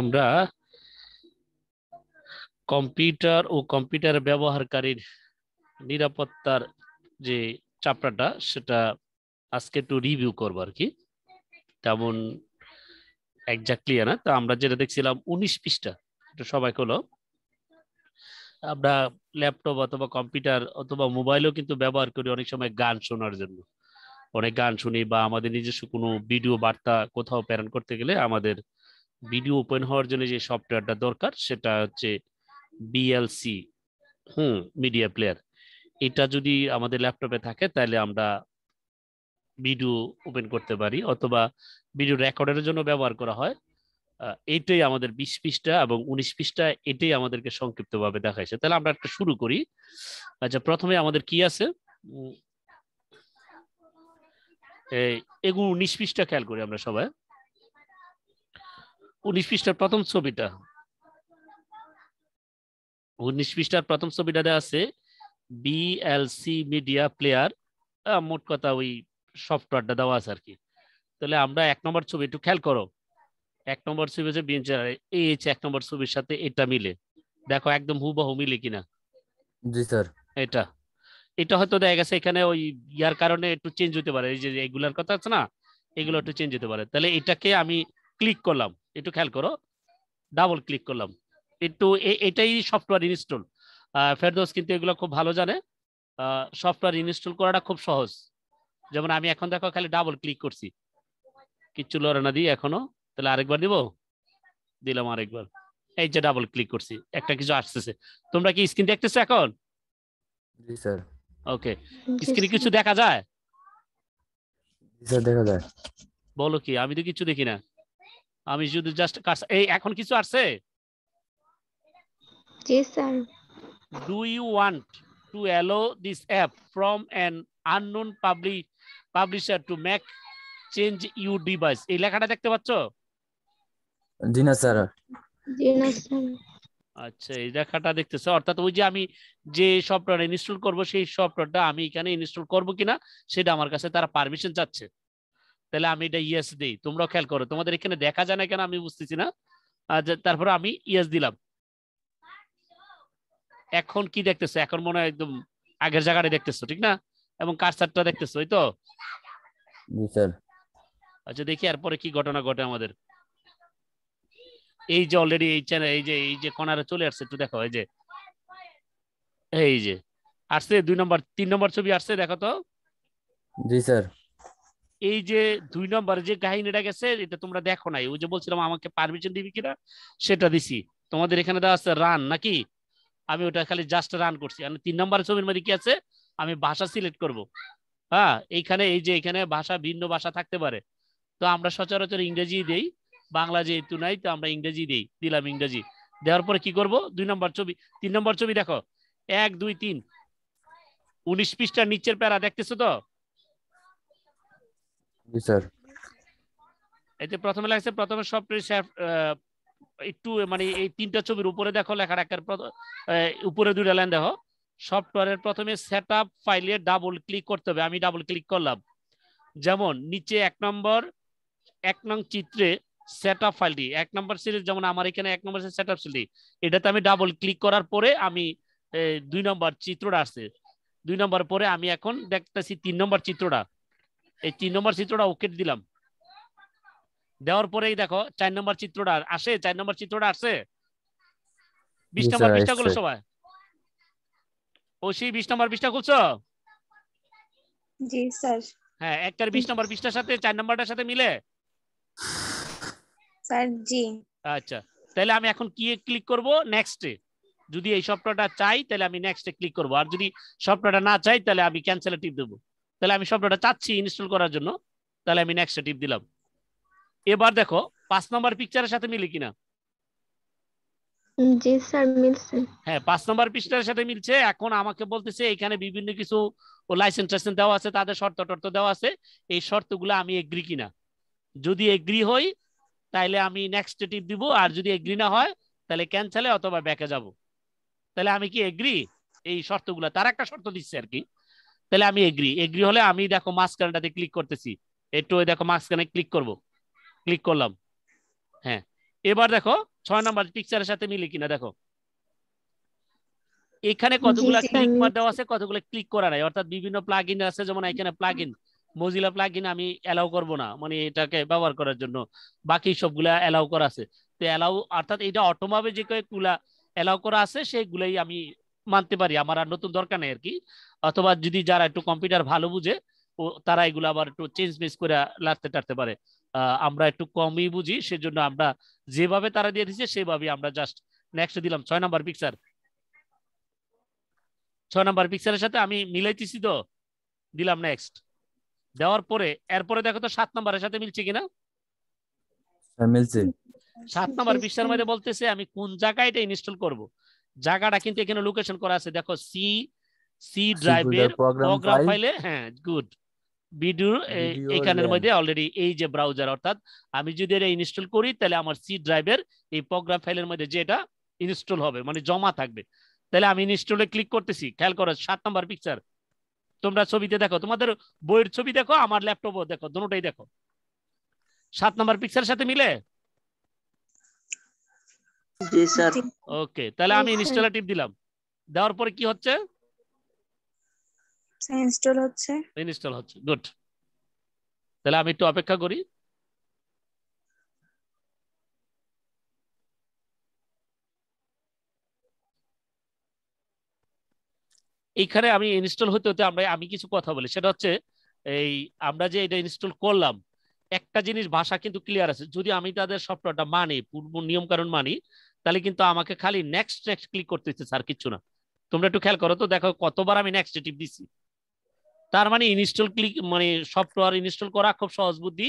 আমরা কম্পিউটার ও কম্পিউটার ব্যবহারকারীর নিরাপত্তার যে চাপড়াটা সেটা আজকে একটু রিভিউ করবো আর কি তেমন একজাক্টলি না তা আমরা যেটা দেখছিলাম উনিশ পিসটা এটা সবাই হলো আমরা ল্যাপটপ অথবা কম্পিউটার অথবা মোবাইলও কিন্তু ব্যবহার করি অনেক সময় গান শোনার জন্য অনেক গান শুনি বা আমাদের নিজস্ব কোনো ভিডিও বার্তা কোথাও প্রেরণ করতে গেলে আমাদের ভিডিও ওপেন হওয়ার জন্য যে সফটওয়্যারটা দরকার সেটা হচ্ছে বিএলসি হুম মিডিয়া প্লেয়ার এটা যদি আমাদের ল্যাপটপে থাকে তাহলে আমরা ভিডিও ওপেন করতে পারি অথবা ভিডিও রেকর্ডের জন্য ব্যবহার করা হয় এটাই আমাদের বিশ পৃষ্ঠা এবং উনিশ পৃষ্ঠা এটাই আমাদেরকে সংক্ষিপ্তভাবে দেখাইছে তাহলে আমরা একটা শুরু করি আচ্ছা প্রথমে আমাদের কি আছে এগুলো উনিশ পৃষ্ঠা খেয়াল করি আমরা সবাই উনিশ পৃষ্ঠার প্রথম ছবিটা উনিশ পৃষ্ঠার প্রথম ছবিটাতে আছে বিএলসি মিডিয়া প্লেয়ার মোট কথা ওই সফটওয়্যারটা দেওয়া আছে আর কি তাহলে আমরা এক নম্বর ছবি একটু খেয়াল করো এক নম্বর ছবি হচ্ছে বিএনচার এই হচ্ছে এক নম্বর ছবির সাথে এটা মিলে দেখো একদম হুবাহু মিলে কিনা জি স্যার এটা এটা হয়তো দেখা গেছে এখানে ওই ইয়ার কারণে একটু চেঞ্জ হতে পারে এই যে এগুলার কথা আছে না এগুলো একটু চেঞ্জ হতে পারে তাহলে এটাকে আমি ক্লিক করলাম একটু খেয়াল করো ডাবল ক্লিক করলাম একটু এটাই সফটওয়্যার ইনস্টল ফেরদোস কিন্তু এগুলো খুব ভালো জানে সফটওয়্যার ইনস্টল করাটা খুব সহজ যেমন আমি এখন দেখো খালি ডাবল ক্লিক করছি কিচ্ছু লড়ে না দিই এখনো তাহলে আরেকবার দিব দিলাম আরেকবার এই যে ডাবল ক্লিক করছি একটা কিছু আসতেছে তোমরা কি স্ক্রিন দেখতেছো এখন জি স্যার ওকে স্ক্রিনে কিছু দেখা যায় দেখা যায় বলো কি আমি তো কিছু দেখি না আমি শুধু জাস্ট এই এখন কিছু আসছে জি sir do you want to allow this app from an unknown publi publisher to make change you device এই লেখাটা দেখতে পাচ্ছ জি না স্যার জি না স্যার আচ্ছা এই রেখাটা দেখতেছে অর্থাৎ ওই যে আমি যে সফটওয়্যার ইনস্টল করব সেই সফটওয়্যারটা আমি এখানে ইনস্টল করব কিনা সেটা আমার কাছে তারা পারমিশন চাচ্ছে তাহলে আমি এটা ইয়েস দিই তোমরাও খেয়াল করো তোমাদের এখানে দেখা যায় না কেন আমি বুঝতেছি না আচ্ছা, তারপরে আমি ইয়েস দিলাম এখন কি দেখতেছো এখন মনে হয় একদম আগের জায়গাটা দেখতেছো ঠিক না এবং কারসারটা দেখতেছো ওই তো আচ্ছা দেখি এরপরে কি ঘটনা ঘটে আমাদের এই যে অলরেডি এই চ্যানেল এই যে এই যে কনারে চলে আসছে একটু দেখো এই যে এই যে আসছে দুই নম্বর তিন নম্বর ছবি আসছে দেখো তো জি স্যার এই যে দুই নম্বর যে কাহিনীটা গেছে এটা তোমরা দেখো নাই ওই যে বলছিলাম আমাকে পারমিশন দিবি কিনা সেটা দিছি তোমাদের এখানে দেওয়া আছে রান নাকি আমি ওটা খালি জাস্ট রান করছি মানে তিন নম্বর ছবির মধ্যে কি আছে আমি ভাষা সিলেক্ট করব হ্যাঁ এইখানে এই যে এখানে ভাষা ভিন্ন ভাষা থাকতে পারে তো আমরা সচরাচর ইংরেজি দেই বাংলা যেহেতু নাই তো আমরা ইংরেজি দিই দিলাম ইংরেজি দেওয়ার পরে কি করব দুই নম্বর ছবি তিন নম্বর ছবি দেখো এক দুই তিন উনিশ পৃষ্ঠার নিচের প্যারা দেখতেছো তো এতে প্রথমে লাগছে প্রথমে সব একটু মানে এই তিনটা ছবির উপরে দেখো লেখা রাখার উপরে দুইটা লাইন দেখো সফটওয়্যারের প্রথমে সেট আপ ফাইলে ডাবল ক্লিক করতে হবে আমি ডাবল ক্লিক করলাম যেমন নিচে এক নম্বর এক নং চিত্রে সেট আপ ফাইলটি এক নম্বর সিরিজ যেমন আমার এখানে এক নম্বর সেট আপ সিরিজ এটাতে আমি ডাবল ক্লিক করার পরে আমি দুই নম্বর চিত্রটা আসছে দুই নম্বর পরে আমি এখন দেখতেছি তিন নম্বর চিত্রটা এই তিন নম্বর চিত্রটা ওকে দিলাম দেওয়ার পরেই দেখো চার নম্বর চিত্রটা আসে চার নম্বর চিত্রটা আসে বিশ নম্বর বিশটা করলো সবাই ও বিশ নম্বর বিশটা করছো জি স্যার হ্যাঁ একটার বিশ নম্বর বিশটার সাথে চার নম্বরটার সাথে মিলে স্যার জি আচ্ছা তাহলে আমি এখন কি ক্লিক করব নেক্সটে যদি এই সফটওয়্যারটা চাই তাহলে আমি নেক্সটে ক্লিক করব আর যদি সফটওয়্যারটা না চাই তাহলে আমি ক্যান্সেলে টিপ দেব তাহলে আমি সফটওয়্যারটা চাচ্ছি ইনস্টল করার জন্য তাহলে আমি নেক্সটে টিপ দিলাম এবার দেখো পাঁচ নম্বর পিকচারের সাথে মিলে কিনা জি স্যার মিলছে হ্যাঁ পাঁচ নম্বর পিকচারের সাথে মিলছে এখন আমাকে বলতেছে এখানে বিভিন্ন কিছু ও লাইসেন্স টাইসেন্স দেওয়া আছে তাদের শর্ত টর্ত দেওয়া আছে এই শর্তগুলো আমি এগ্রি কিনা যদি এগ্রি হই তাইলে আমি নেক্সট টিপ দিব আর যদি এগ্রি না হয় তাহলে ক্যান্সেলে অথবা ব্যাকে যাব তাহলে আমি কি এগ্রি এই শর্তগুলো তার একটা শর্ত দিচ্ছে আর কি তাহলে আমি এগ্রি এগ্রি হলে আমি দেখো মাস্কানটাতে ক্লিক করতেছি একটু দেখো মাস্কানে ক্লিক করব ক্লিক করলাম হ্যাঁ এবার দেখো ছয় নম্বর পিকচারের সাথে মিলে কিনা দেখো এখানে কতগুলো ক্লিক দেওয়া আছে কতগুলো ক্লিক করা নাই অর্থাৎ বিভিন্ন প্লাগ আছে যেমন এখানে প্লাগ মজিলা প্লাগিন আমি অ্যালাউ করব না মানে এটাকে ব্যবহার করার জন্য বাকি সবগুলা অ্যালাউ করা আছে তো অ্যালাউ অর্থাৎ এটা অটোভাবে যে কয়েকগুলা অ্যালাউ করা আছে সেইগুলাই আমি মানতে পারি আমার আর নতুন দরকার নেই আর কি অথবা যদি যারা একটু কম্পিউটার ভালো বুঝে তারা এগুলো আবার একটু চেঞ্জ মিস করে লাগতে টাড়তে পারে আমরা একটু কমই বুঝি সেজন্য আমরা যেভাবে তারা দিয়ে দিচ্ছে সেভাবে আমরা জাস্ট নেক্সট দিলাম ছয় নাম্বার পিকচার ছয় নাম্বার পিকচারের সাথে আমি মিলাইতেছি তো দিলাম নেক্সট দেওয়ার পরে এরপরে দেখো তো সাত নম্বরের সাথে মিলছে কিনা হ্যাঁ, মিলছে সাত নম্বর বিশ্বের মধ্যে বলতেছে আমি কোন জায়গায় এটা ইনস্টল করব জায়গাটা কিন্তু এখানে লোকেশন করা আছে দেখো সি সি ড্রাইভের প্রোগ্রাম ফাইলে হ্যাঁ গুড ভিডিওর এখানের মধ্যে অলরেডি এই যে ব্রাউজার অর্থাৎ আমি যদি এটা ইনস্টল করি তাহলে আমার সি ড্রাইভের এই প্রোগ্রাম ফাইলের মধ্যে যে এটা ইনস্টল হবে মানে জমা থাকবে তাহলে আমি ইনস্টলে ক্লিক করতেছি খেয়াল করো সাত নম্বর পিকচার তোমরা ছবিতে দেখো তোমাদের বইয়ের ছবি দেখো আমার ল্যাপটপও দেখো দুটোই দেখো সাত নম্বর পিকচার সাথে মিলে ওকে তাহলে আমি টিপ দিলাম দেওয়ার পরে কি হচ্ছে ইনস্টল হচ্ছে ইনস্টল হচ্ছে গুড তাহলে আমি একটু অপেক্ষা করি এইখানে আমি ইনস্টল হতে হতে আমরা আমি কিছু কথা বলি সেটা হচ্ছে এই আমরা যে এটা ইনস্টল করলাম একটা জিনিস ভাষা কিন্তু ক্লিয়ার আছে যদি আমি তাদের সফটওয়্যারটা মানি পূর্ব নিয়ম কারণ মানি তাহলে কিন্তু আমাকে খালি নেক্সট নেক্সট ক্লিক করতে হচ্ছে স্যার কিচ্ছু না তোমরা একটু খেয়াল করো তো দেখো কতবার আমি নেক্সট টিপ দিছি তার মানে ইনস্টল ক্লিক মানে সফটওয়্যার ইনস্টল করা খুব সহজ বুদ্ধি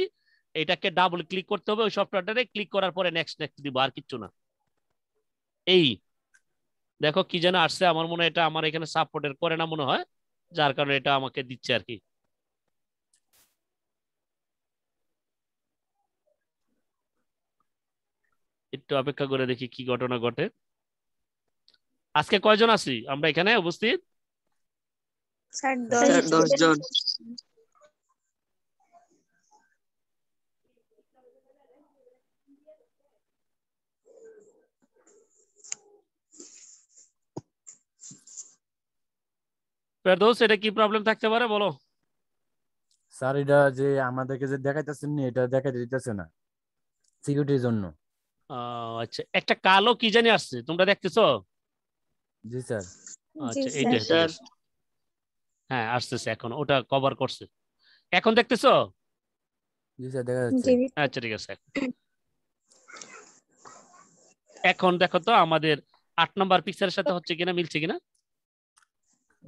এটাকে ডাবল ক্লিক করতে হবে ওই সফটওয়্যারটারে ক্লিক করার পরে নেক্সট নেক্সট দিব আর কিচ্ছু না এই দেখো কি যেন আসছে আমার মনে হয় এটা আমার এখানে সাপোর্টের করে না মনে হয় যার কারণে এটা আমাকে দিচ্ছে আর কি একটু অপেক্ষা করে দেখি কি ঘটনা ঘটে আজকে কয়জন আছি আমরা এখানে উপস্থিত 10 জন ফেরদৌস এটা কি প্রবলেম থাকতে পারে বলো স্যার এটা যে আমাদেরকে যে দেখাইতেছেন না এটা দেখাইতে দিতেছে না সিকিউরিটির জন্য আচ্ছা একটা কালো কি জানি আসছে তোমরা দেখতেছো জি স্যার আচ্ছা এইটা স্যার হ্যাঁ আসতেছে এখন ওটা কভার করছে এখন দেখতেছো জি স্যার দেখা যাচ্ছে আচ্ছা ঠিক আছে এখন দেখো তো আমাদের আট নম্বর পিকচারের সাথে হচ্ছে কিনা মিলছে কিনা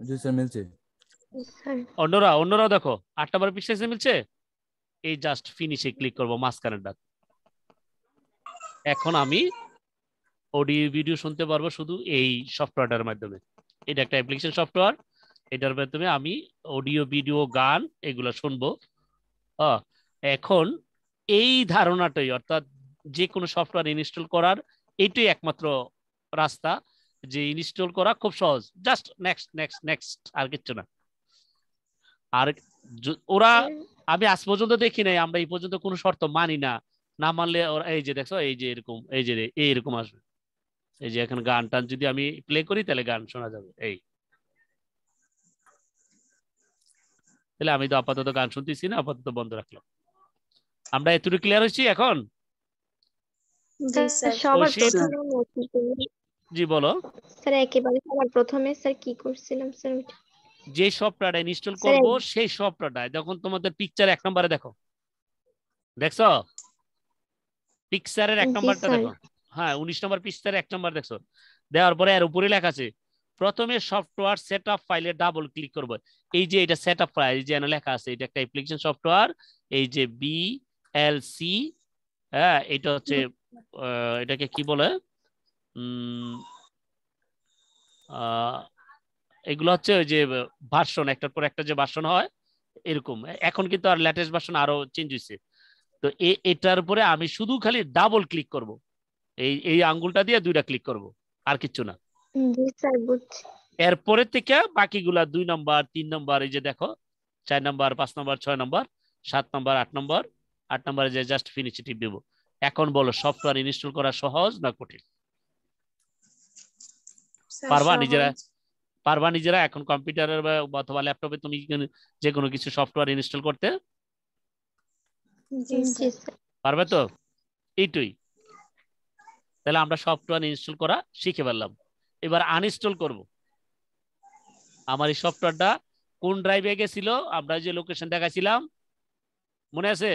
জি মিলছে অন্যরা অন্যরা দেখো আট নাম্বার পিক্সেলসে মিলছে এই জাস্ট ফিনিশে ক্লিক করব মাঝখানেরটা এখন আমি অডিও ভিডিও শুনতে পারবো শুধু এই সফটওয়্যারটার মাধ্যমে এটা একটা অ্যাপ্লিকেশন সফটওয়্যার এটার মাধ্যমে আমি অডিও ভিডিও গান এগুলো শুনবো এখন এই ধারণাটাই অর্থাৎ যে কোনো সফটওয়্যার ইনস্টল করার এটাই একমাত্র রাস্তা যে ইনস্টল করা খুব সহজ জাস্ট নেক্সট নেক্সট নেক্সট আর কিচ্ছু না আর ওরা আচ্ছা। আমি আজ পর্যন্ত দেখি নাই আমরা এই পর্যন্ত কোনো শর্ত মানি না না মানলে ওরা এই যে দেখছো এই যে এরকম এই যে এইরকম আসবে এই যে এখন গান টান যদি আমি প্লে করি তাহলে গান শোনা যাবে এই তাহলে আমি তো আপাতত গান শুনতেছি না আপাতত বন্ধ রাখলাম আমরা এতটুকু ক্লিয়ার হচ্ছি এখন জি বলো স্যার একেবারে সবার প্রথমে স্যার কি করছিলাম স্যার যে সফটওয়্যারটা ইনস্টল করব সেই সফটওয়্যারটা যখন তোমাদের পিকচার এক নম্বরে দেখো দেখছো পিকচারের এক নম্বরটা দেখো হ্যাঁ 19 নম্বর পিকচার এক নম্বর দেখছো দেওয়ার পরে এর উপরে লেখা আছে প্রথমে সফটওয়্যার সেটআপ ফাইলে ডাবল ক্লিক করবো এই যে এটা সেটআপ ফাইল যে লেখা আছে এটা একটা অ্যাপ্লিকেশন সফটওয়্যার এই যে বি এল সি হ্যাঁ এটা হচ্ছে এটাকে কি বলে এগুলো হচ্ছে ওই যে ভার্সন একটার পর একটা যে ভার্সন হয় এরকম এখন কিন্তু আর লেটেস্ট ভার্সন আরো চেঞ্জ হয়েছে তো এটার উপরে আমি শুধু খালি ডাবল ক্লিক করব এই এই আঙ্গুলটা দিয়ে দুইটা ক্লিক করব আর কিচ্ছু না এরপরে থেকে বাকিগুলা দুই নম্বর তিন নম্বর এই যে দেখো চার নম্বর পাঁচ নম্বর ছয় নম্বর সাত নম্বর আট নম্বর আট নম্বরে যে জাস্ট ফিনিশিটিভ দেবো এখন বলো সফটওয়্যার ইনস্টল করা সহজ না কঠিন পারবা নিজেরা পারবা নিজেরা এখন কম্পিউটারের অথবা ল্যাপটপে তুমি যে কোনো কিছু সফটওয়্যার ইনস্টল করতে পারবে তো এইটুই তাহলে আমরা সফটওয়্যার ইনস্টল করা শিখে ফেললাম এবার আনইনস্টল করব আমার এই সফটওয়্যারটা কোন ড্রাইভে গেছিল আমরা যে লোকেশন দেখাছিলাম মনে আছে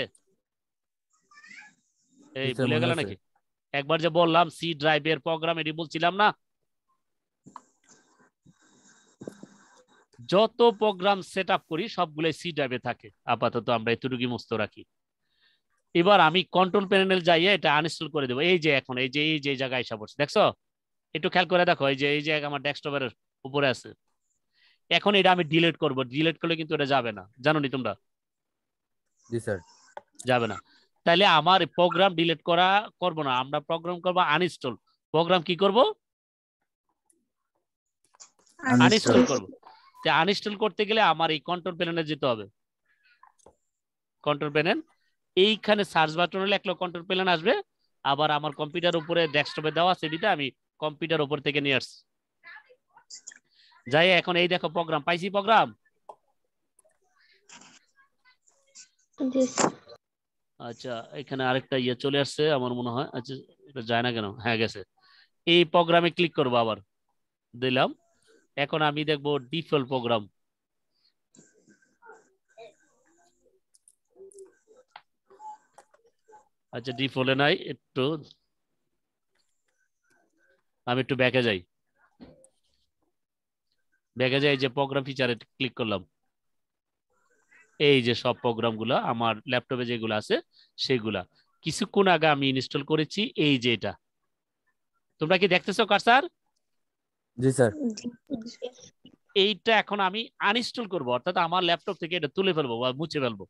এই ভুলে গেল নাকি একবার যে বললাম সি ড্রাইভের প্রোগ্রাম এটি বলছিলাম না যত প্রোগ্রাম সেট আপ করি সবগুলোই সি ড্রাইভে থাকে আপাতত আমরা এতটুকু মুস্ত রাখি এবার আমি কন্ট্রোল প্যানেল যাই এটা আনইনস্টল করে দেবো এই যে এখন এই যে এই যে জায়গায় এসে পড়ছে দেখছো একটু খেয়াল করে দেখো এই যে এই যে আমার ডেস্কটপের উপরে আছে এখন এটা আমি ডিলিট করব ডিলিট করলে কিন্তু এটা যাবে না জানো নি তোমরা জি স্যার যাবে না তাহলে আমার প্রোগ্রাম ডিলিট করা করব না আমরা প্রোগ্রাম করব আনইনস্টল প্রোগ্রাম কি করব আনইনস্টল করব যে আনইনস্টল করতে গেলে আমার এই কন্ট্রোল প্যানেলে যেতে হবে কন্ট্রোল প্যানেল এইখানে সার্চ বাটন হলে একটা কন্ট্রোল প্যানেল আসবে আবার আমার কম্পিউটার উপরে ডেস্কটপে দেওয়া আছে এটা আমি কম্পিউটার উপর থেকে নিয়ে আসছি যাই এখন এই দেখো প্রোগ্রাম পাইছি প্রোগ্রাম আচ্ছা এখানে আরেকটা ইয়ে চলে আসছে আমার মনে হয় আচ্ছা এটা যায় না কেন হ্যাঁ গেছে এই প্রোগ্রামে ক্লিক করবো আবার দিলাম এখন আমি দেখব ডিফল্ট প্রোগ্রাম আচ্ছা ডিফলে নাই একটু আমি একটু ব্যাকে যাই ব্যাকে যাই যে প্রোগ্রাম ফিচারে ক্লিক করলাম এই যে সব গুলো আমার ল্যাপটপে যেগুলো আছে সেগুলা কিছুক্ষণ আগে আমি ইনস্টল করেছি এই যে এটা তোমরা কি দেখতেছো কার স্যার জি স্যার এইটা এখন আমি আনইনস্টল করব অর্থাৎ আমার ল্যাপটপ থেকে এটা তুলে ফেলবো বা মুছে ফেলবো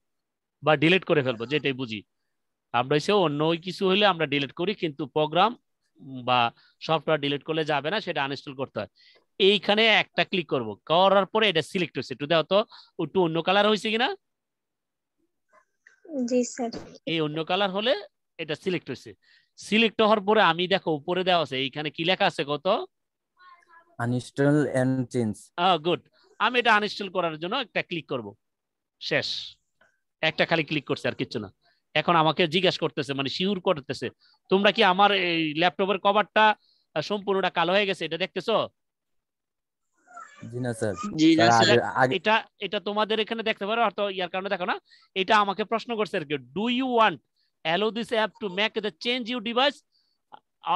বা ডিলিট করে ফেলবো যেটাই বুঝি আমরা এসে অন্য কিছু হলে আমরা ডিলিট করি কিন্তু প্রোগ্রাম বা সফটওয়্যার ডিলিট করলে যাবে না সেটা আনইনস্টল করতে হয় এইখানে একটা ক্লিক করব করার পরে এটা সিলেক্ট হয়েছে একটু দেখো তো একটু অন্য কালার হয়েছে কিনা জি স্যার এই অন্য কালার হলে এটা সিলেক্ট হয়েছে সিলেক্ট হওয়ার পরে আমি দেখো উপরে দেওয়া আছে এইখানে কি লেখা আছে কত আনইনস্টল এন্ড চেঞ্জ গুড আমি এটা আনইনস্টল করার জন্য একটা ক্লিক করব শেষ একটা খালি ক্লিক করছে আর কিছু না এখন আমাকে জিজ্ঞেস করতেছে মানে শিওর করতেছে তোমরা কি আমার এই ল্যাপটপের কভারটা সম্পূর্ণটা কালো হয়ে গেছে এটা দেখতেছো এটা এটা তোমাদের এখানে দেখতে পারো অর্থাৎ ইয়ার কারণে দেখো না এটা আমাকে প্রশ্ন করছে আর কি do you want allow this app to make the change you device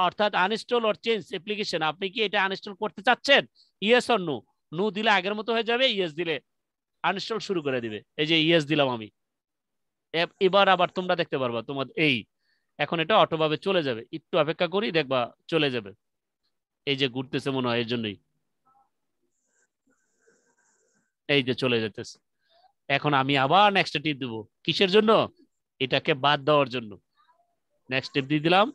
অর্থাৎ আনইনস্টল অর চেঞ্জ অ্যাপ্লিকেশন আপনি কি এটা আনইনস্টল করতে চাচ্ছেন ইয়েস অর নো নো দিলে আগের মতো হয়ে যাবে ইয়েস দিলে আনইনস্টল শুরু করে দিবে এই যে ইয়েস দিলাম আমি এবার আবার তোমরা দেখতে পারবা তোমার এই এখন এটা অটোভাবে চলে যাবে একটু অপেক্ষা করি দেখবা চলে যাবে এই যে ঘুরতেছে মনে হয় এর জন্যই এই যে চলে যেতেছে এখন আমি আবার নেক্সট টিপ দিব কিসের জন্য এটাকে বাদ দেওয়ার জন্য নেক্সট টিপ দিয়ে দিলাম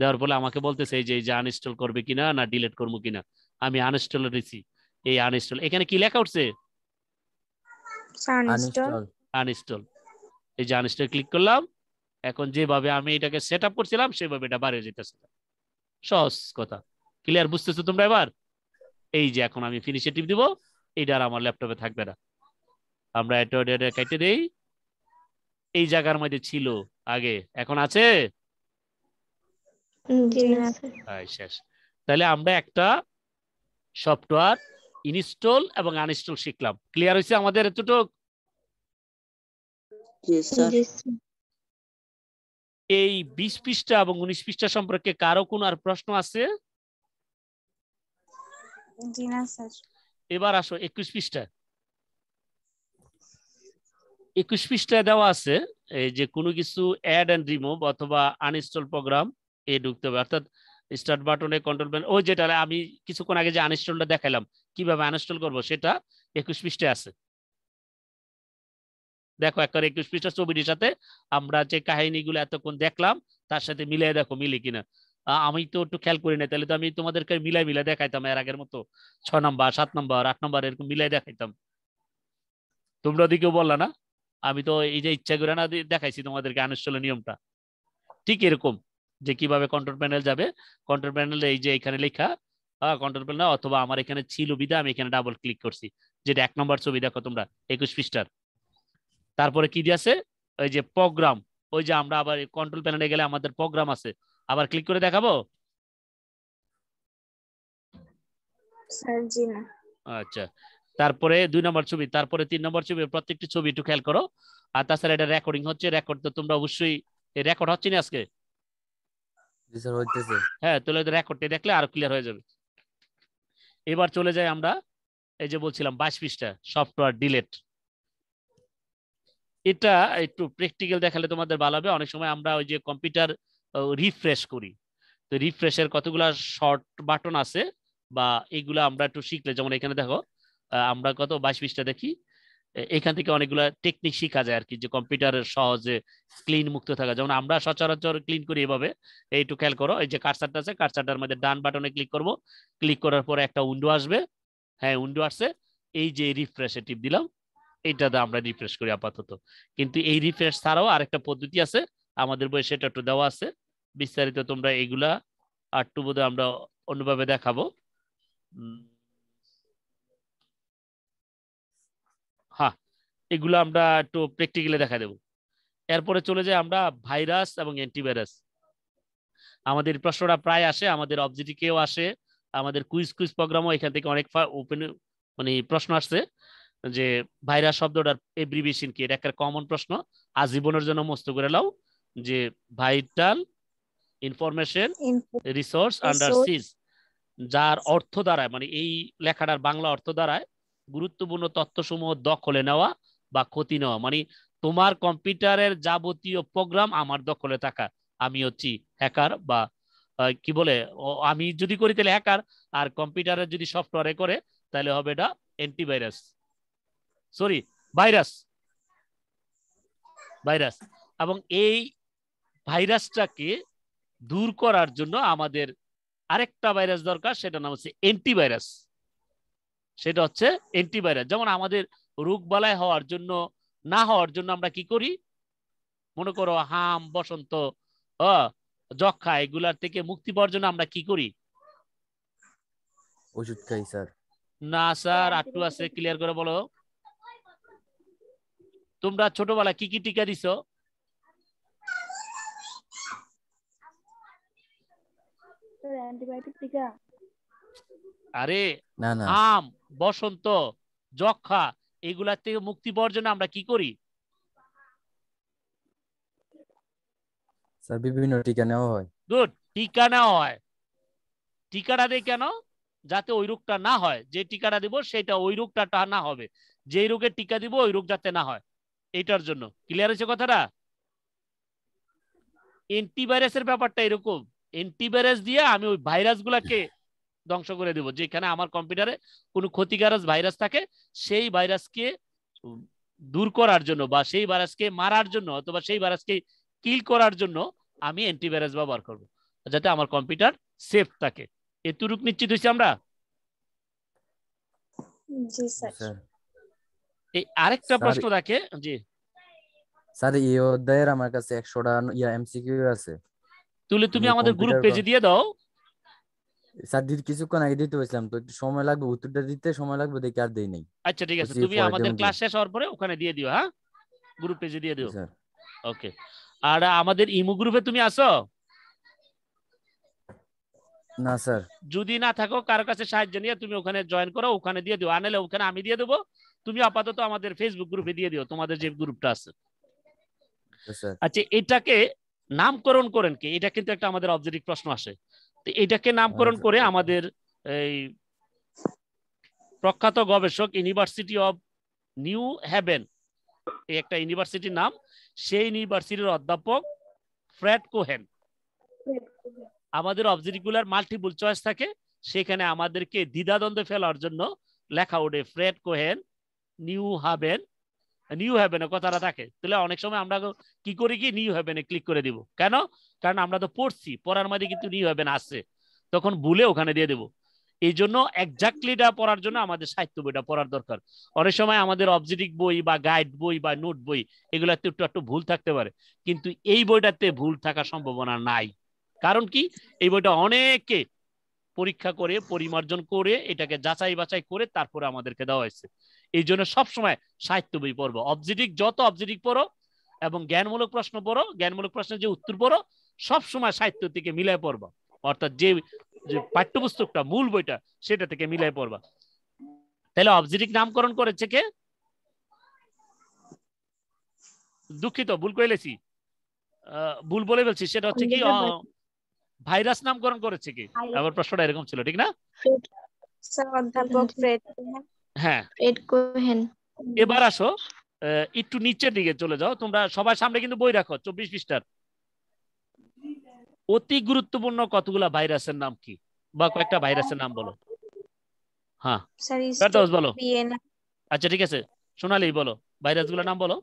দেওয়ার পরে আমাকে বলতেছে এই যে এই যে আনইনস্টল করবে কিনা না ডিলিট করবো কিনা আমি আনইনস্টল দিছি এই আনইনস্টল এখানে কি লেখা উঠছে আনইনস্টল এই যে আনইনস্টল ক্লিক করলাম এখন যেভাবে আমি এটাকে সেট আপ করছিলাম সেভাবে এটা বাড়িয়ে যেতেছে সহজ কথা ক্লিয়ার বুঝতেছো তোমরা এবার এই যে এখন আমি ফিনিশে টিপ দিব এটা আর আমার ল্যাপটপে থাকবে না আমরা এটা কেটে দেই এই জায়গার মধ্যে ছিল আগে এখন আছে হ্যাঁ। তাহলে আমরা একটা সফটওয়্যার ইনস্টল এবং আনইনস্টল শিখলাম ক্লিয়ার হয়েছে আমাদের এতটুকু এই বিশ পৃষ্ঠা এবং উনিশ পৃষ্ঠা সম্পর্কে কারো কোন আর প্রশ্ন আছে এবার আসো একুশ পৃষ্ঠা একুশ পৃষ্ঠায় দেওয়া আছে এই যে কোনো কিছু অ্যাড অ্যান্ড রিমুভ অথবা আনইনস্টল প্রোগ্রাম এ ঢুকতে হবে অর্থাৎ স্টার্ট বাটনে কন্ট্রোল প্যান ওই যেটা আমি কিছুক্ষণ আগে যে আনইনস্টলটা দেখালাম কিভাবে আনইনস্টল করব সেটা একুশ পৃষ্ঠে আছে দেখো একবার একুশ পৃষ্ঠা ছবিটির সাথে আমরা যে কাহিনীগুলো এতক্ষণ দেখলাম তার সাথে মিলিয়ে দেখো মিলি কিনা আমি তো একটু খেয়াল করি না তাহলে তো আমি তোমাদেরকে মিলাই মিলাই দেখাইতাম এর আগের মতো ছয় নম্বর সাত নম্বর আট নম্বর এরকম মিলাই দেখাইতাম তোমরা ওদিকেও বললা না আমি তো এই যে ইচ্ছা করে না দেখাইছি তোমাদেরকে আনুষ্ঠানিক নিয়মটা ঠিক এরকম যে কিভাবে কন্ট্রোল প্যানেল যাবে কন্ট্রোল প্যানেল এই যে এখানে লেখা হ্যাঁ কন্ট্রোল প্যানেল অথবা আমার এখানে ছিল বিধা আমি এখানে ডাবল ক্লিক করছি যেটা এক নম্বর ছবি দেখো তোমরা একুশ পৃষ্ঠার তারপরে কি দিয়েছে ওই যে প্রোগ্রাম ওই যে আমরা আবার কন্ট্রোল প্যানেলে গেলে আমাদের প্রোগ্রাম আছে আবার ক্লিক করে দেখাবো আচ্ছা তারপরে দুই নম্বর ছবি তারপরে তিন নম্বর ছবি প্রত্যেকটি ছবি একটু খেয়াল করো আর তাছাড়া এটা রেকর্ডিং হচ্ছে রেকর্ড তো তোমরা অবশ্যই রেকর্ড হচ্ছে না আজকে স্যার হইতেছে হ্যাঁ তাহলে রেকর্ডটি দেখলে আরো ক্লিয়ার হয়ে যাবে এবার চলে যাই আমরা এই যে বলছিলাম বাইশ পৃষ্ঠা সফটওয়্যার ডিলেট এটা একটু প্র্যাকটিক্যাল দেখালে তোমাদের ভালো হবে অনেক সময় আমরা ওই যে কম্পিউটার রিফ্রেশ করি তো রিফ্রেশের কতগুলা শর্ট বাটন আছে বা এগুলো আমরা একটু শিখলে যেমন এখানে দেখো আমরা কত বাইশ পৃষ্ঠা দেখি এখান থেকে অনেকগুলো টেকনিক শিখা যায় আর কি যে কম্পিউটারের সহজে ক্লিন মুক্ত থাকা যেমন আমরা সচরাচর ক্লিন করি এভাবে এইটু খেয়াল করো এই যে কারসারটা আছে কারসারটার মধ্যে ডান বাটনে ক্লিক করব ক্লিক করার পরে একটা উইন্ডো আসবে হ্যাঁ উইন্ডো আসছে এই যে রিফ্রেশে টিপ দিলাম এইটাতে আমরা রিফ্রেশ করি আপাতত কিন্তু এই রিফ্রেশ ছাড়াও আরেকটা পদ্ধতি আছে আমাদের বই সেটা একটু দেওয়া আছে বিস্তারিত তোমরা এগুলা আর টু বোধহয় আমরা অন্যভাবে দেখাবো এগুলো আমরা একটু প্র্যাকটিক্যালি দেখা দেব এরপরে চলে যাই আমরা ভাইরাস এবং অ্যান্টিভাইরাস আমাদের প্রশ্নটা প্রায় আসে আমাদের অবজেটিকেও আসে আমাদের কুইজ কুইজ প্রোগ্রামও এখান থেকে অনেক ওপেন মানে প্রশ্ন আসছে যে ভাইরাস শব্দটার এব্রিভিয়েশন কি এটা একটা কমন প্রশ্ন আজীবনের জন্য মস্ত করে লাও যে vital information resource under siege যার অর্থ দ্বারায় মানে এই লেখাটার বাংলা অর্থ দ্বারায় গুরুত্বপূর্ণ তথ্যসমূহ দখলে নেওয়া বা ক্ষতি নেওয়া মানে তোমার কম্পিউটারের যাবতীয় প্রোগ্রাম আমার দখলে থাকা আমি হচ্ছি হ্যাকার বা কি বলে আমি যদি করি তাহলে হ্যাকার আর কম্পিউটারের যদি সফটওয়্যারে করে তাহলে হবে এটা অ্যান্টিভাইরাস সরি ভাইরাস ভাইরাস এবং এই ভাইরাসটাকে দূর করার জন্য আমাদের আরেকটা ভাইরাস দরকার সেটা নাম হচ্ছে অ্যান্টিভাইরাস সেটা হচ্ছে অ্যান্টিভাইরাস যেমন আমাদের রোগ বালায় হওয়ার জন্য না হওয়ার জন্য আমরা কি করি মনে করো হাম বসন্ত যক্ষা এগুলার থেকে মুক্তি পাওয়ার জন্য আমরা কি করি ওষুধ খাই স্যার না স্যার আটটু আছে ক্লিয়ার করে বলো তোমরা ছোটবেলা কি কি টিকা দিছ আরে আম বসন্ত যক্ষা এগুলার থেকে মুক্তি পাওয়ার জন্য আমরা কি করি স্যার বিভিন্ন টিকা নেওয়া হয় গুড টিকা নেওয়া হয় টিকাটা দেয় কেন যাতে ওই রোগটা না হয় যে টিকাটা দিব সেটা ওই রোগটা না হবে যে রোগের টিকা দিব ওই রোগ যাতে না হয় এটার জন্য ক্লিয়ার হয়েছে কথাটা অ্যান্টিভাইরাসের ব্যাপারটা এরকম অ্যান্টিভাইরাস দিয়ে আমি ওই ভাইরাস গুলাকে ধ্বংস করে দেব যেখানে আমার কম্পিউটারে কোনো ক্ষতিকারক ভাইরাস থাকে সেই ভাইরাসকে দূর করার জন্য বা সেই ভাইরাসকে মারার জন্য অথবা সেই ভাইরাসকে কিল করার জন্য আমি অ্যান্টিভাইরাস ব্যবহার করব যাতে আমার কম্পিউটার সেফ থাকে এতটুক নিশ্চিত হয়েছি আমরা এই আরেকটা প্রশ্ন থাকে জি স্যার এই অধ্যায়ের আমার কাছে একশোটা এমসিকিউ আছে তুলে তুমি আমাদের গ্রুপ পেজে দিয়ে দাও স্যার কিছুক্ষণ আগে দিতে বলছিলাম তো একটু সময় লাগবে উত্তরটা দিতে সময় লাগবে দেখি আর দেই নাই আচ্ছা ঠিক আছে তুমি আমাদের ক্লাস শেষ হওয়ার পরে ওখানে দিয়ে দিও হ্যাঁ গ্রুপ পেজে দিয়ে দিও স্যার ওকে আর আমাদের ইমো গ্রুপে তুমি আসো না স্যার যদি না থাকো কারো কাছে সাহায্য নিয়ে তুমি ওখানে জয়েন করো ওখানে দিয়ে দিও আনলে ওখানে আমি দিয়ে দেবো তুমি আপাতত আমাদের ফেসবুক গ্রুপে দিয়ে দিও তোমাদের যে গ্রুপটা আছে আচ্ছা এটাকে নামকরণ করেন কি এটা কিন্তু একটা আমাদের অবজেক্টিভ প্রশ্ন আসে এটাকে নামকরণ করে আমাদের এই প্রখ্যাত গবেষক ইউনিভার্সিটি অব নিউ হ্যাভেন এই একটা ইউনিভার্সিটির নাম সেই ইউনিভার্সিটির অধ্যাপক ফ্রেড কোহেন আমাদের অবজেক্টগুলার মাল্টিপুল চয়েস থাকে সেখানে আমাদেরকে দ্বিধাদ্বন্দ্বে ফেলার জন্য লেখা ওঠে Fred Cohen New Haven New হ্যাভেনে কথাটা থাকে তাহলে অনেক সময় আমরা কি করি কি নিউ হ্যাভেনে ক্লিক করে দিব কেন কারণ আমরা তো পড়ছি পড়ার মাঝে কিন্তু নিউ হ্যাভেন আসছে তখন ভুলে ওখানে দিয়ে দেবো এই জন্য একজাক্টলিটা পড়ার জন্য আমাদের সাহিত্য বইটা পড়ার দরকার অনেক সময় আমাদের অবজেটিক বই বা গাইড বই বা নোট বই এগুলাতে একটু একটু ভুল থাকতে পারে কিন্তু এই বইটাতে ভুল থাকার সম্ভাবনা নাই কারণ কি এই বইটা অনেকে পরীক্ষা করে পরিমার্জন করে এটাকে যাচাই বাছাই করে তারপরে আমাদেরকে দেওয়া হয়েছে এই জন্য সবসময় সাহিত্য বই পড়বো অবজেটিক যত অবজেটিক পড়ো এবং জ্ঞানমূলক প্রশ্ন পড়ো জ্ঞানমূলক প্রশ্নের যে উত্তর পড়ো সবসময় সাহিত্য থেকে মিলায় পড়বো অর্থাৎ যে পাঠ্যপুস্তকটা মূল বইটা সেটা থেকে মিলায় পড়বা তাহলে অবজেটিক নামকরণ করেছে কে দুঃখিত ভুল কইলেছি ভুল বলে বলছি সেটা হচ্ছে কি ভাইরাস নামকরণ করেছে কি আবার প্রশ্নটা এরকম ছিল ঠিক না স্যার অধ্যাপক হ্যাঁ। হ্যাঁ এবার আসো একটু নিচের দিকে চলে যাও তোমরা সবার সামনে কিন্তু বই রাখো চব্বিশ পৃষ্ঠার অতি গুরুত্বপূর্ণ কতগুলা ভাইরাসের নাম কি বা কয়েকটা ভাইরাসের নাম বলো হ্যাঁ বলো আচ্ছা ঠিক আছে সোনালি বলো ভাইরাস গুলোর নাম বলো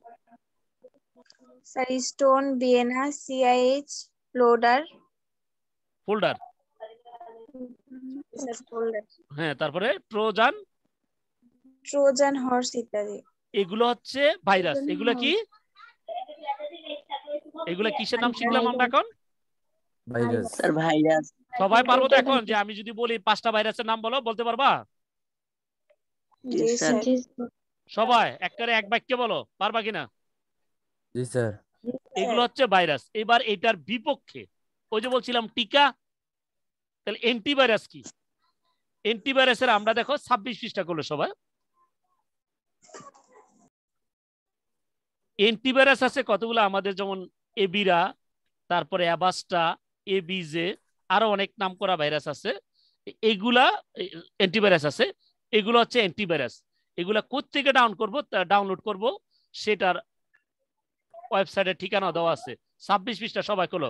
sir Stone Vienna CIH folder folder হ্যাঁ তারপরে ট্রোজান ট্রোজান হর্স ইত্যাদি এগুলো হচ্ছে ভাইরাস এগুলো কি এগুলো কিসের নাম শিখলাম আমরা এখন ভাইরাস স্যার ভাইরাস সবাই পারবো তো এখন যে আমি যদি বলি পাঁচটা ভাইরাসের নাম বলো বলতে পারবা সবাই একটারে এক বাক্যে বলো পারবা কিনা জি স্যার এগুলো হচ্ছে ভাইরাস এবার এটার বিপক্ষে ওই যে বলছিলাম টিকা তাহলে অ্যান্টিভাইরাস কি অ্যান্টিভাইরাসের আমরা দেখো ছাব্বিশ পৃষ্ঠা করলো সবাই এন্টিভাইরাস আছে কতগুলো আমাদের যেমন এবিরা তারপরে অ্যাবাস্টা এবিজে আরো অনেক নাম করা ভাইরাস আছে এগুলা অ্যান্টিভাইরাস আছে এগুলো হচ্ছে অ্যান্টিভাইরাস এগুলা কোথেকে ডাউন করব ডাউনলোড করব সেটার ওয়েবসাইটের ঠিকানা দেওয়া আছে ছাব্বিশ পৃষ্ঠা সবাই কলো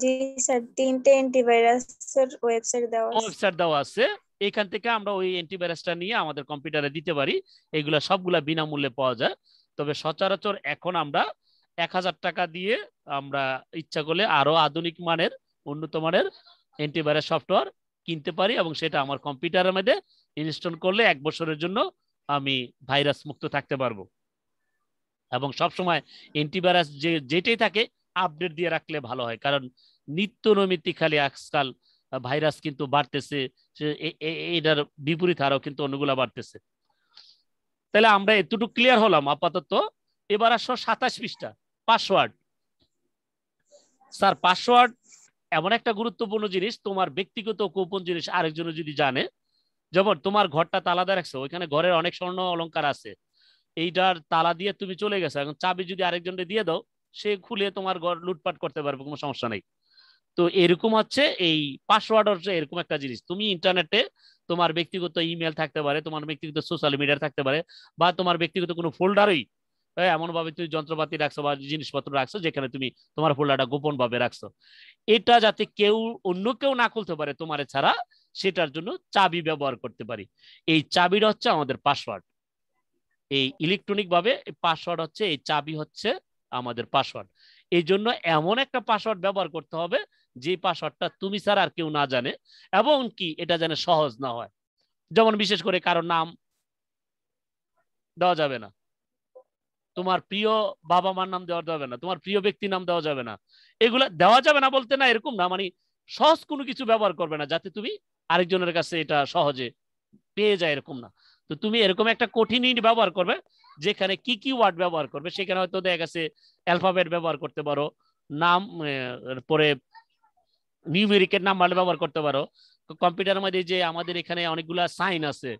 জি স্যার তিনটে অ্যান্টিভাইরাসের ওয়েবসাইট দেওয়া ওয়েবসাইট দেওয়া আছে এখান থেকে আমরা ওই অ্যান্টিভাইরাসটা নিয়ে আমাদের কম্পিউটারে দিতে পারি এগুলা সবগুলা বিনামূল্যে পাওয়া যায় তবে সচরাচর এখন আমরা এক হাজার টাকা দিয়ে আমরা ইচ্ছা করলে আরো আধুনিক মানের উন্নত মানের অ্যান্টিভাইরাস সফটওয়্যার কিনতে পারি এবং সেটা আমার কম্পিউটারের মধ্যে ইনস্টল করলে এক বছরের জন্য আমি ভাইরাস মুক্ত থাকতে পারবো এবং সবসময় অ্যান্টিভাইরাস যে যেটাই থাকে আপডেট দিয়ে রাখলে ভালো হয় কারণ নিত্য নৈমিত্তিক খালি আজকাল ভাইরাস কিন্তু বাড়তেছে এটার বিপরীত হারও কিন্তু অন্যগুলা বাড়তেছে তাহলে আমরা এতটুকু ক্লিয়ার হলাম আপাতত এবার আসো সাতাশ পৃষ্ঠা পাসওয়ার্ড স্যার পাসওয়ার্ড এমন একটা গুরুত্বপূর্ণ জিনিস তোমার ব্যক্তিগত গোপন জিনিস আরেকজন যদি জানে যেমন তোমার ঘরটা তালাদা রাখছো ওইখানে ঘরের অনেক স্বর্ণ অলঙ্কার আছে এইটার তালা দিয়ে তুমি চলে গেছো এখন চাবি যদি আরেকজনকে দিয়ে দাও সে খুলে তোমার ঘর লুটপাট করতে পারবে কোনো সমস্যা নেই তো এরকম হচ্ছে এই পাসওয়ার্ড হচ্ছে এরকম একটা জিনিস তুমি ইন্টারনেটে তোমার ব্যক্তিগত ইমেল থাকতে পারে তোমার ব্যক্তিগত সোশ্যাল মিডিয়া থাকতে পারে বা তোমার ব্যক্তিগত কোনো ফোল্ডারই হ্যাঁ এমনভাবে তুমি যন্ত্রপাতি রাখছো বা জিনিসপত্র রাখছো যেখানে তুমি তোমার ফোল্ডারটা গোপনভাবে রাখছো এটা যাতে কেউ অন্য কেউ না খুলতে পারে তোমার ছাড়া সেটার জন্য চাবি ব্যবহার করতে পারি এই চাবিটা হচ্ছে আমাদের পাসওয়ার্ড এই ইলেকট্রনিক ভাবে পাসওয়ার্ড হচ্ছে এই চাবি হচ্ছে আমাদের পাসওয়ার্ড এই জন্য এমন একটা পাসওয়ার্ড ব্যবহার করতে হবে যে পাসওয়ার্ডটা তুমি ছাড়া আর কেউ না জানে এবং কি এটা যেন সহজ না হয় যেমন বিশেষ করে কারো নাম দেওয়া যাবে না তোমার প্রিয় বাবা মার নাম দেওয়া যাবে না তোমার প্রিয় ব্যক্তি নাম দেওয়া যাবে না এগুলা দেওয়া যাবে না বলতে না এরকম না মানে সহজ কোনো কিছু ব্যবহার করবে না যাতে তুমি আরেকজনের কাছে এটা সহজে পেয়ে যায় এরকম না তো তুমি এরকম একটা কঠিন ব্যবহার করবে যেখানে কি কি ওয়ার্ড ব্যবহার করবে সেখানে হয়তো দেখা গেছে অ্যালফাবেট ব্যবহার করতে পারো নাম পরে নিউমেরিকের নাম মারলে ব্যবহার করতে পারো কম্পিউটার মধ্যে যে আমাদের এখানে অনেকগুলা সাইন আছে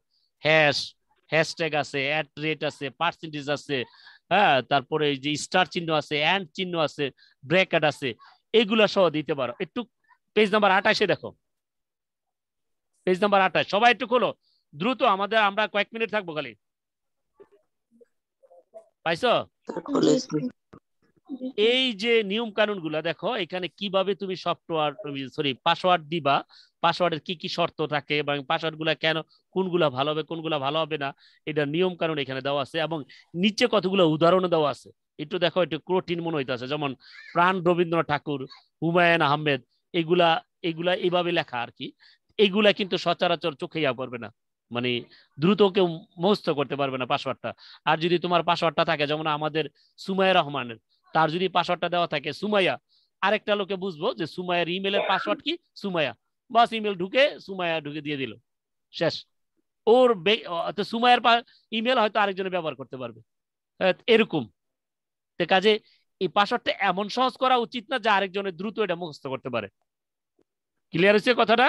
হ্যাশ হ্যাশট্যাগ আছে অ্যাট রেট আছে পার্সেন্টেজ আছে হ্যাঁ তারপরে যে স্টার চিহ্ন আছে অ্যান্ড চিহ্ন আছে ব্র্যাকেট আছে এগুলা সহ দিতে পারো একটু পেজ নাম্বার আঠাশে দেখো পেজ নাম্বার আঠাশ সবাই একটু খোলো দ্রুত আমাদের আমরা কয়েক মিনিট থাকবো খালি পাইছো এই যে নিয়ম কানুন গুলা দেখো এখানে কিভাবে তুমি সফটওয়্যার তুমি সরি পাসওয়ার্ড দিবা পাসওয়ার্ডের কি কি শর্ত থাকে এবং পাসওয়ার্ড গুলা কেন কোনগুলা ভালো হবে কোনগুলা ভালো হবে না এটা নিয়ম কানুন এখানে দেওয়া আছে এবং নিচে কতগুলো উদাহরণ দেওয়া আছে একটু দেখো একটু ক্রোটিন মনে হইতেছে যেমন প্রাণ রবীন্দ্রনাথ ঠাকুর হুমায়ুন আহমেদ এগুলা এগুলা এইভাবে লেখা আর কি এগুলা কিন্তু সচরাচর চোখে ইয়া করবে না মানে দ্রুত কেউ মুখস্থ করতে পারবে না পাসওয়ার্ডটা আর যদি তোমার পাসওয়ার্ডটা থাকে যেমন আমাদের সুমায়া রহমানের তার যদি পাসওয়ার্ডটা দেওয়া থাকে সুমাইয়া আরেকটা লোকে বুঝবো যে সুমাইয়ার ইমেলের পাসওয়ার্ড কি সুমাইয়া বাস ইমেল ঢুকে সুমাইয়া ঢুকে দিয়ে দিল শেষ ওর সুমাইয়ার ইমেল হয়তো আরেকজনে ব্যবহার করতে পারবে হ্যাঁ, এরকম কাজে এই পাসওয়ার্ডটা এমন সহজ করা উচিত না যে আরেকজনের দ্রুত এটা মুখস্থ করতে পারে ক্লিয়ার হচ্ছে কথাটা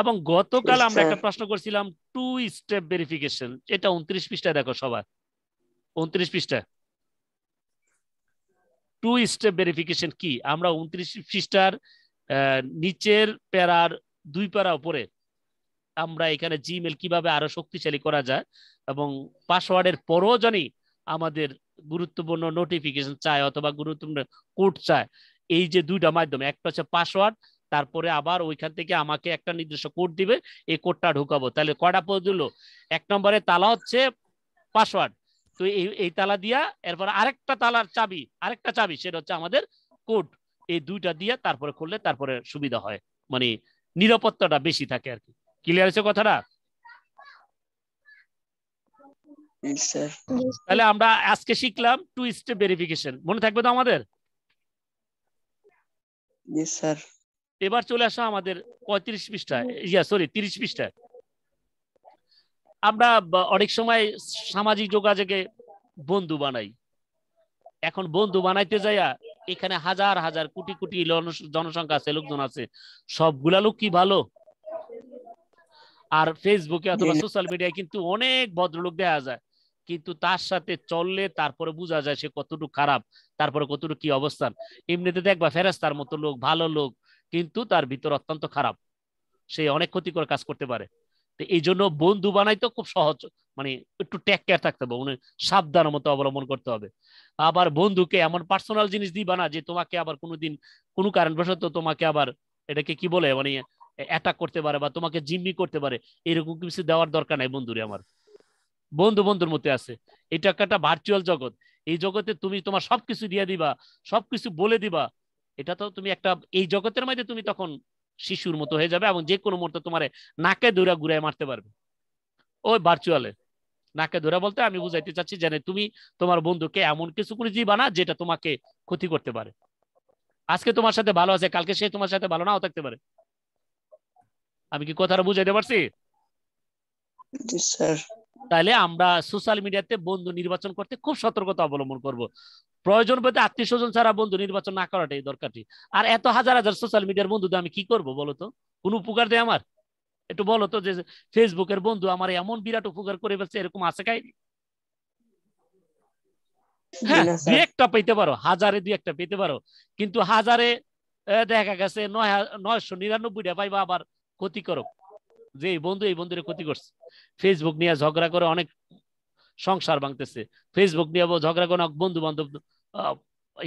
এবং গতকাল আমরা একটা প্রশ্ন করছিলাম টু স্টেপ ভেরিফিকেশন এটা উনত্রিশ পৃষ্ঠায় দেখো সবার উনত্রিশ পৃষ্ঠা টু স্টেপ ভেরিফিকেশন কি আমরা উনত্রিশ পৃষ্ঠার নিচের প্যারার দুই প্যারা উপরে আমরা এখানে জিমেল কিভাবে আরো শক্তিশালী করা যায় এবং পাসওয়ার্ডের পরও জানি আমাদের গুরুত্বপূর্ণ নোটিফিকেশন চায় অথবা গুরুত্বপূর্ণ কোড চায় এই যে দুইটা মাধ্যম একটা হচ্ছে পাসওয়ার্ড তারপরে আবার ওইখান থেকে আমাকে একটা নির্দিষ্ট কোড দিবে এই কোডটা ঢুকাবো তাহলে কটা পদ দিল এক নম্বরে তালা হচ্ছে পাসওয়ার্ড তো এই তালা দিয়া এরপর আরেকটা তালার চাবি আরেকটা চাবি সেটা হচ্ছে আমাদের কোড এই দুইটা দিয়া তারপরে খুললে তারপরে সুবিধা হয় মানে নিরাপত্তাটা বেশি থাকে আর কি ক্লিয়ার আছে কথাটা তাহলে আমরা আজকে শিখলাম টু স্টেপ ভেরিফিকেশন মনে থাকবে তো আমাদের এবার চলে আসা আমাদের পঁয়ত্রিশ পৃষ্ঠা ইয়া সরি তিরিশ পৃষ্ঠায় আমরা অনেক সময় সামাজিক যোগাযোগে বন্ধু বানাই এখন বন্ধু বানাইতে যাইয়া এখানে হাজার হাজার কোটি কোটি জনসংখ্যা আছে লোকজন আছে সবগুলা লোক কি ভালো আর ফেসবুকে অথবা সোশ্যাল মিডিয়ায় কিন্তু অনেক ভদ্রলোক দেখা যায় কিন্তু তার সাথে চললে তারপরে বোঝা যায় সে কতটুকু খারাপ তারপরে কতটুকু কি অবস্থান এমনিতে দেখবা ফেরাস্তার মতো লোক ভালো লোক কিন্তু তার ভিতর অত্যন্ত খারাপ সে অনেক ক্ষতিকর কাজ করতে পারে তো এই জন্য বন্ধু বানাইতে খুব সহজ মানে একটু ট্যাক কেয়ার থাকতে হবে মানে সাবধানের মতো অবলম্বন করতে হবে আবার বন্ধুকে এমন পার্সোনাল জিনিস দিবা না যে তোমাকে আবার কোনোদিন কোনো কারণবশত তোমাকে আবার এটাকে কি বলে মানে অ্যাটাক করতে পারে বা তোমাকে জিম্মি করতে পারে এরকম কিছু দেওয়ার দরকার নাই বন্ধুরে আমার বন্ধু বন্ধুর মধ্যে আছে এটা একটা ভার্চুয়াল জগৎ এই জগতে তুমি তোমার সবকিছু দিয়ে দিবা সবকিছু বলে দিবা এটা তো তুমি একটা এই জগতের মধ্যে তুমি তখন শিশুর মতো হয়ে যাবে এবং যে কোনো মুহূর্তে তোমার নাকে দৌড়া ঘুরায় মারতে পারবে ওই ভার্চুয়ালে নাকে ধরা বলতে আমি বুঝাইতে চাচ্ছি জানে তুমি তোমার বন্ধুকে এমন কিছু করে দিবা যেটা তোমাকে ক্ষতি করতে পারে আজকে তোমার সাথে ভালো আছে কালকে সে তোমার সাথে ভালো নাও থাকতে পারে আমি কি কথাটা বুঝাইতে পারছি তাহলে আমরা সোশ্যাল মিডিয়াতে বন্ধু নির্বাচন করতে খুব সতর্কতা অবলম্বন করব প্রয়োজন পেতে আত্মীয় স্বজন ছাড়া বন্ধু নির্বাচন না করাটাই দরকারটি আর এত হাজার হাজার সোশ্যাল মিডিয়ার বন্ধু আমি কি করব বলো তো কোন উপকার দেয় আমার একটু বলো তো যে ফেসবুকের বন্ধু আমার এমন বিরাট উপকার করে ফেলছে এরকম আছে কাহিনী হ্যাঁ দুই একটা পেতে পারো হাজারে দুই একটা পেতে পারো কিন্তু হাজারে দেখা গেছে নয় নয়শো নিরানব্বইটা পাইবা আবার ক্ষতিকারক যে এই বন্ধু এই বন্ধুরে ক্ষতি করছে ফেসবুক নিয়ে ঝগড়া করে অনেক সংসার ভাঙতেছে ফেসবুক নিয়ে ঝগড়া কোনো বন্ধু বান্ধব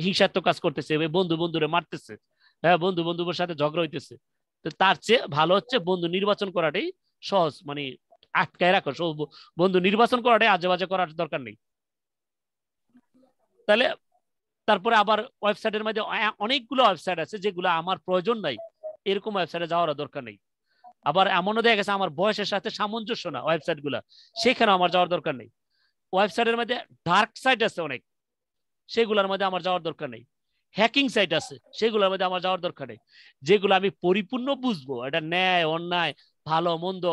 হিংসাত্মক কাজ করতেছে বন্ধু বন্ধুরে মারতেছে হ্যাঁ বন্ধু বন্ধুদের সাথে ঝগড়া হইতেছে তো তার চেয়ে ভালো হচ্ছে বন্ধু নির্বাচন করাটাই সহজ মানে আটকায় রাখো বন্ধু নির্বাচন করাটাই আজে বাজে করার দরকার নেই তাহলে তারপরে আবার ওয়েবসাইটের মধ্যে অনেকগুলো ওয়েবসাইট আছে যেগুলো আমার প্রয়োজন নাই এরকম ওয়েবসাইটে যাওয়ার দরকার নেই আবার এমনও দেখা গেছে আমার বয়সের সাথে সামঞ্জস্য না ওয়েবসাইট গুলা সেখানে আমার যাওয়ার দরকার নেই ওয়েবসাইটের মধ্যে ডার্ক সাইট আছে অনেক সেগুলোর মধ্যে আমার যাওয়ার দরকার নেই হ্যাকিং সাইট আছে সেগুলোর মধ্যে আমার যাওয়ার দরকার নেই যেগুলো আমি পরিপূর্ণ বুঝবো এটা ন্যায় অন্যায় ভালো মন্দ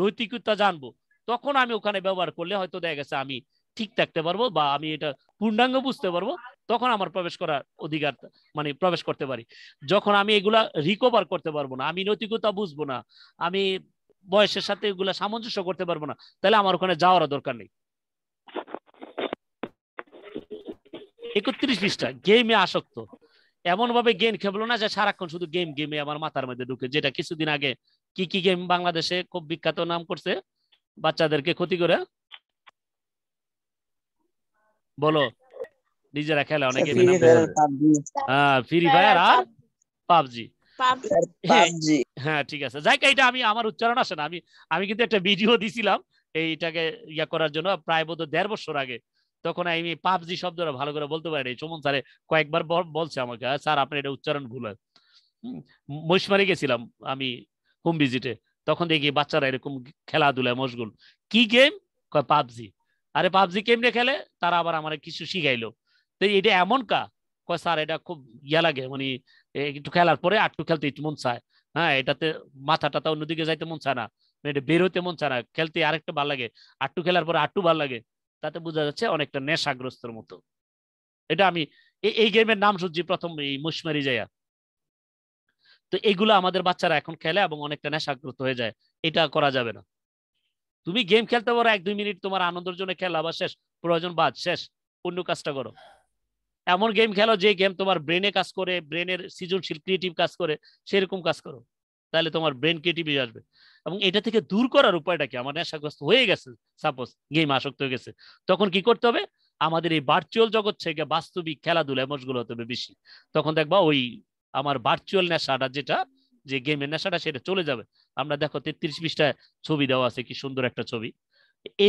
নৈতিকতা জানবো তখন আমি ওখানে ব্যবহার করলে হয়তো দেখা গেছে আমি ঠিক থাকতে পারবো বা আমি এটা পূর্ণাঙ্গ বুঝতে পারবো তখন আমার প্রবেশ করার অধিকার মানে প্রবেশ করতে পারি যখন আমি এগুলা রিকভার করতে পারবো না আমি নৈতিকতা বুঝবো না আমি বয়সের সাথে এগুলা সামঞ্জস্য করতে পারবো না তাহলে আমার ওখানে যাওয়ার দরকার নেই একত্রিশ বিশটা গেমে আসক্ত এমন ভাবে গেম খেলবো না যে সারাক্ষণ শুধু গেম গেমে আমার মাথার মধ্যে ঢুকে যেটা কিছুদিন আগে কি কি গেম বাংলাদেশে খুব বিখ্যাত নাম করছে বাচ্চাদেরকে ক্ষতি করে বলো নিজেরা খেলে অনেক হ্যাঁ ফ্রি ফায়ার আর পাবজি হ্যাঁ ঠিক আছে যাই এটা আমি আমার উচ্চারণ আসে না আমি আমি কিন্তু একটা ভিডিও দিছিলাম এইটাকে ইয়া করার জন্য প্রায় বোধ দেড় বছর আগে তখন আমি পাবজি শব্দটা ভালো করে বলতে পারি চমন স্যারে কয়েকবার বলছে আমাকে স্যার আপনার এটা উচ্চারণ ভুল হয় মৈশমারি গেছিলাম আমি হোম ভিজিটে তখন দেখি বাচ্চারা এরকম খেলাধুলায় মশগুল কি গেম কয় পাবজি আরে পাবজি কেমনে খেলে তারা আবার আমার কিছু শিখাইলো তো এটা এমন কা কয় স্যার এটা খুব ইয়া লাগে মানে একটু খেলার পরে আটটু খেলতে মন চায় হ্যাঁ এটাতে মাথা টাথা অন্যদিকে যাইতে মন চায় না মানে এটা বেরোতে মন চায় না খেলতে আরেকটা ভাল লাগে আটটু খেলার পরে আটটু ভাল লাগে তাতে বোঝা যাচ্ছে অনেকটা নেশাগ্রস্তর মতো এটা আমি এই গেমের নাম শুনছি প্রথম এই মুসমারি জায়া তো এগুলো আমাদের বাচ্চারা এখন খেলে এবং অনেকটা নেশাগ্রস্ত হয়ে যায় এটা করা যাবে না তুমি গেম খেলতে পারো এক দুই মিনিট তোমার আনন্দের জন্য খেলা বা শেষ প্রয়োজন বাদ শেষ অন্য কাজটা করো এমন গেম খেলো যে গেম তোমার ব্রেনে কাজ করে ব্রেনের সৃজনশীল ক্রিয়েটিভ কাজ করে সেরকম কাজ করো তাহলে তোমার ব্রেন ক্রিয়েটিভিটি আসবে এবং এটা থেকে দূর করার উপায়টা কি আমার নেশাগ্রস্ত হয়ে গেছে সাপোজ গেম আসক্ত হয়ে গেছে তখন কি করতে হবে আমাদের এই ভার্চুয়াল জগৎ থেকে বাস্তবিক খেলাধুলা এমসগুলো হতে হবে বেশি তখন দেখবা ওই আমার ভার্চুয়াল নেশাটা যেটা যে গেমের নেশাটা সেটা চলে যাবে আমরা দেখো তেত্রিশ বিশটা ছবি দেওয়া আছে কি সুন্দর একটা ছবি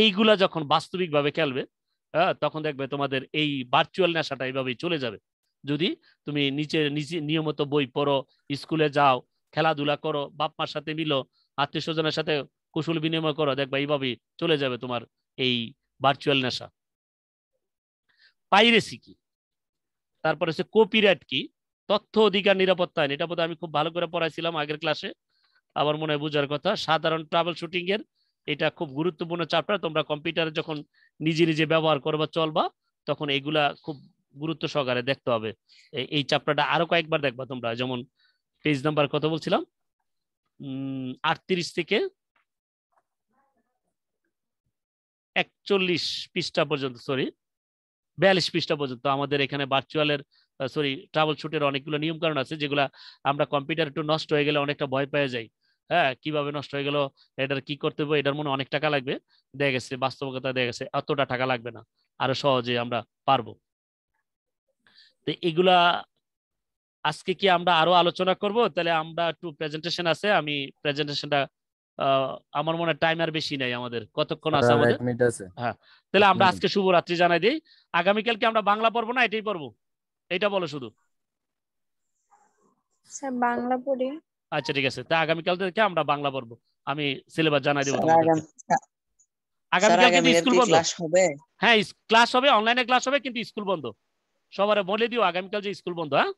এইগুলা যখন বাস্তবিকভাবে খেলবে হ্যাঁ তখন দেখবে তোমাদের এই ভার্চুয়াল নেশাটা এইভাবেই চলে যাবে যদি তুমি নিচে নিজে নিয়মিত বই পড়ো স্কুলে যাও খেলাধুলা করো বাপ মার সাথে মিলো আত্মীয় স্বজনের সাথে কুশল বিনিময় করো দেখবা এইভাবেই চলে যাবে তোমার এই ভার্চুয়াল নেশা পাইরেসি কি তারপরে হচ্ছে কপিরাইট কি তথ্য অধিকার নিরাপত্তা আইন এটা বোধ আমি খুব ভালো করে পড়াইছিলাম আগের ক্লাসে আবার মনে হয় বোঝার কথা সাধারণ ট্রাভেল শুটিং এর এটা খুব গুরুত্বপূর্ণ চাপটা তোমরা কম্পিউটারে যখন নিজে নিজে ব্যবহার করবা চলবা তখন এগুলা খুব গুরুত্ব সহকারে দেখতে হবে এই চাপটাটা আরো কয়েকবার দেখবা তোমরা যেমন পেজ নাম্বার কত বলছিলাম আটত্রিশ থেকে একচল্লিশ পৃষ্ঠা পর্যন্ত সরি বিয়াল্লিশ পৃষ্ঠা পর্যন্ত আমাদের এখানে ভার্চুয়ালের সরি ট্রাভেল শুটের অনেকগুলো নিয়ম কারণ আছে যেগুলো আমরা কম্পিউটার একটু নষ্ট হয়ে গেলে অনেকটা ভয় পেয়ে যাই হ্যাঁ কিভাবে নষ্ট হয়ে গেল এটার কি করতে হবে এটার মনে অনেক টাকা লাগবে দেখা গেছে বাস্তবতা দেখা গেছে এতটা টাকা লাগবে না আরো সহজে আমরা পারবো তো এগুলা আজকে কি আমরা আরো আলোচনা করব তাহলে আমরা একটু প্রেজেন্টেশন আছে আমি প্রেজেন্টেশনটা আমার মনে টাইম আর বেশি নাই আমাদের কতক্ষণ আছে আমাদের হ্যাঁ তাহলে আমরা আজকে শুভ রাত্রি জানাই দিই কালকে আমরা বাংলা পড়বো না এটাই পড়বো এটা বলো শুধু স্যার বাংলা পড়ি আচ্ছা ঠিক আছে তা আগামীকাল থেকে আমরা বাংলা পড়বো আমি সিলেবাস জানাই দেবো আগামী কালকে স্কুল বন্ধ হবে হ্যাঁ ক্লাস হবে অনলাইনে ক্লাস হবে কিন্তু স্কুল বন্ধ সবারে বলে দিও আগামীকাল যে স্কুল বন্ধ হ্যাঁ